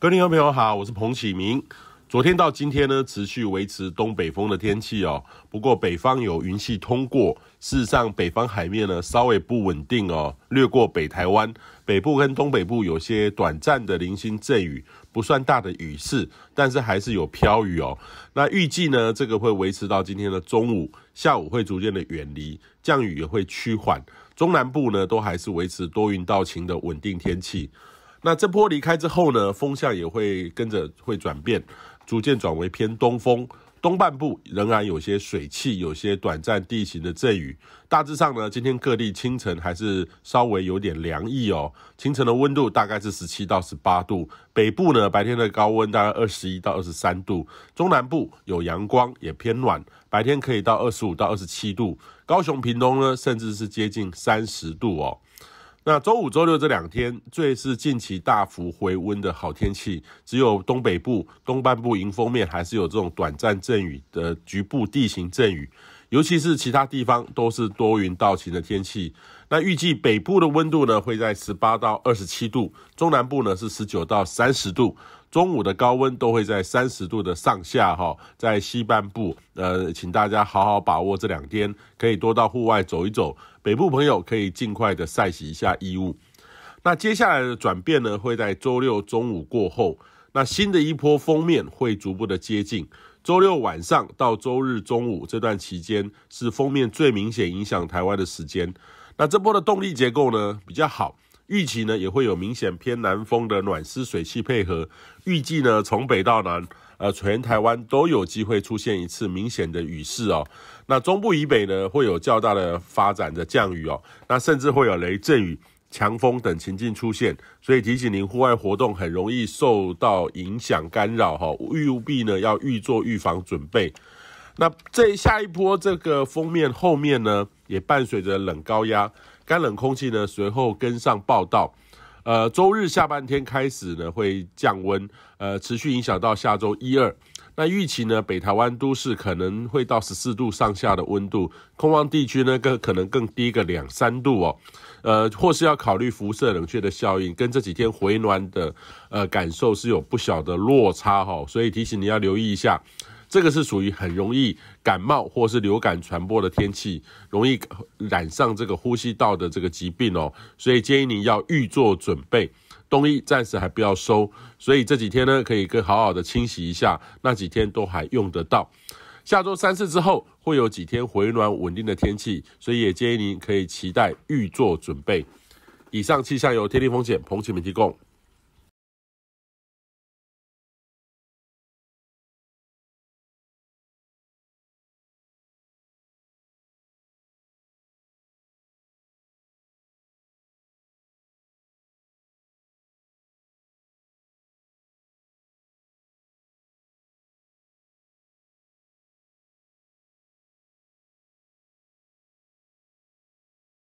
各位听众朋友好，我是彭启明。昨天到今天呢，持续维持东北风的天气哦。不过北方有云系通过，事实上北方海面呢稍微不稳定哦。掠过北台湾北部跟东北部有些短暂的零星阵雨，不算大的雨势，但是还是有飘雨哦。那预计呢，这个会维持到今天的中午，下午会逐渐的远离，降雨也会趋缓。中南部呢，都还是维持多云到晴的稳定天气。那这波离开之后呢，风向也会跟着会转变，逐渐转为偏东风。东半部仍然有些水汽，有些短暂地形的阵雨。大致上呢，今天各地清晨还是稍微有点凉意哦。清晨的温度大概是十七到十八度，北部呢白天的高温大概二十一到二十三度，中南部有阳光也偏暖，白天可以到二十五到二十七度。高雄屏东呢，甚至是接近三十度哦。那周五、周六这两天，最是近期大幅回温的好天气。只有东北部、东半部迎风面还是有这种短暂阵雨的局部地形阵雨，尤其是其他地方都是多云到晴的天气。那预计北部的温度呢，会在十八到二十七度，中南部呢是十九到三十度。中午的高温都会在三十度的上下哈，在西半部，呃，请大家好好把握这两天，可以多到户外走一走。北部朋友可以尽快的晒洗一下衣物。那接下来的转变呢，会在周六中午过后，那新的一波封面会逐步的接近。周六晚上到周日中午这段期间，是封面最明显影响台湾的时间。那这波的动力结构呢，比较好。预期呢也会有明显偏南风的暖湿水汽配合，预计呢从北到南，呃，全台湾都有机会出现一次明显的雨势哦。那中部以北呢会有较大的发展的降雨哦，那甚至会有雷阵雨、强风等情境出现，所以提醒您户外活动很容易受到影响干扰哈，务务必呢要预做预防准备。那这下一波这个封面后面呢也伴随着冷高压。干冷空气呢随后跟上报道，呃，周日下半天开始呢会降温，呃，持续影响到下周一二。那预期呢，北台湾都市可能会到十四度上下的温度，空旷地区呢更可能更低个两三度哦。呃，或是要考虑辐射冷却的效应，跟这几天回暖的呃感受是有不小的落差哈，所以提醒你要留意一下。这个是属于很容易感冒或是流感传播的天气，容易染上这个呼吸道的这个疾病哦，所以建议您要预做准备，冬衣暂时还不要收，所以这几天呢可以跟好好的清洗一下，那几天都还用得到。下周三次之后会有几天回暖稳定的天气，所以也建议您可以期待预做准备。以上气象由天气风险彭晴们提供。